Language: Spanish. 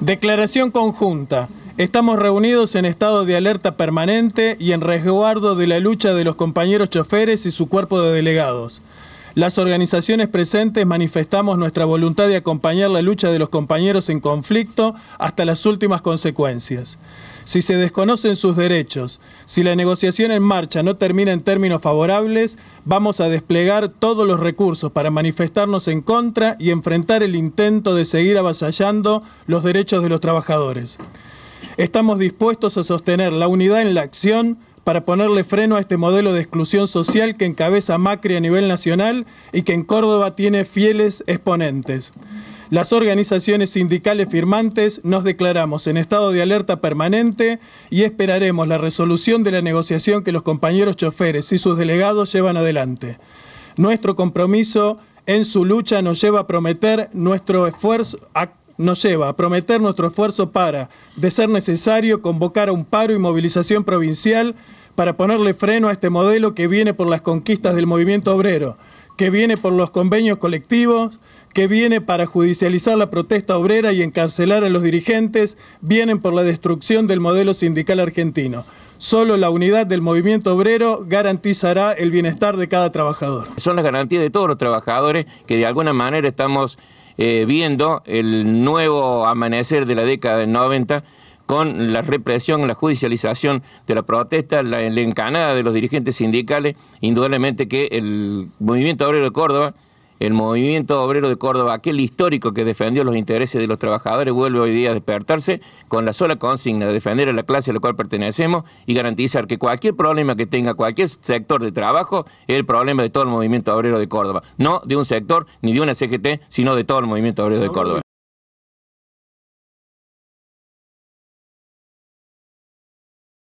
Declaración conjunta. Estamos reunidos en estado de alerta permanente y en resguardo de la lucha de los compañeros choferes y su cuerpo de delegados. Las organizaciones presentes manifestamos nuestra voluntad de acompañar la lucha de los compañeros en conflicto hasta las últimas consecuencias. Si se desconocen sus derechos, si la negociación en marcha no termina en términos favorables, vamos a desplegar todos los recursos para manifestarnos en contra y enfrentar el intento de seguir avasallando los derechos de los trabajadores. Estamos dispuestos a sostener la unidad en la acción para ponerle freno a este modelo de exclusión social que encabeza Macri a nivel nacional y que en Córdoba tiene fieles exponentes. Las organizaciones sindicales firmantes nos declaramos en estado de alerta permanente y esperaremos la resolución de la negociación que los compañeros choferes y sus delegados llevan adelante. Nuestro compromiso en su lucha nos lleva a prometer nuestro esfuerzo nos lleva a prometer nuestro esfuerzo para, de ser necesario, convocar a un paro y movilización provincial para ponerle freno a este modelo que viene por las conquistas del movimiento obrero, que viene por los convenios colectivos, que viene para judicializar la protesta obrera y encarcelar a los dirigentes, vienen por la destrucción del modelo sindical argentino. Solo la unidad del movimiento obrero garantizará el bienestar de cada trabajador. Son las garantías de todos los trabajadores que de alguna manera estamos eh, viendo el nuevo amanecer de la década del 90 con la represión, la judicialización de la protesta, la, encanada de los dirigentes sindicales, indudablemente que el movimiento obrero de Córdoba, el movimiento obrero de Córdoba, aquel histórico que defendió los intereses de los trabajadores, vuelve hoy día a despertarse con la sola consigna de defender a la clase a la cual pertenecemos y garantizar que cualquier problema que tenga cualquier sector de trabajo es el problema de todo el movimiento obrero de Córdoba, no de un sector ni de una CGT, sino de todo el movimiento obrero de Córdoba.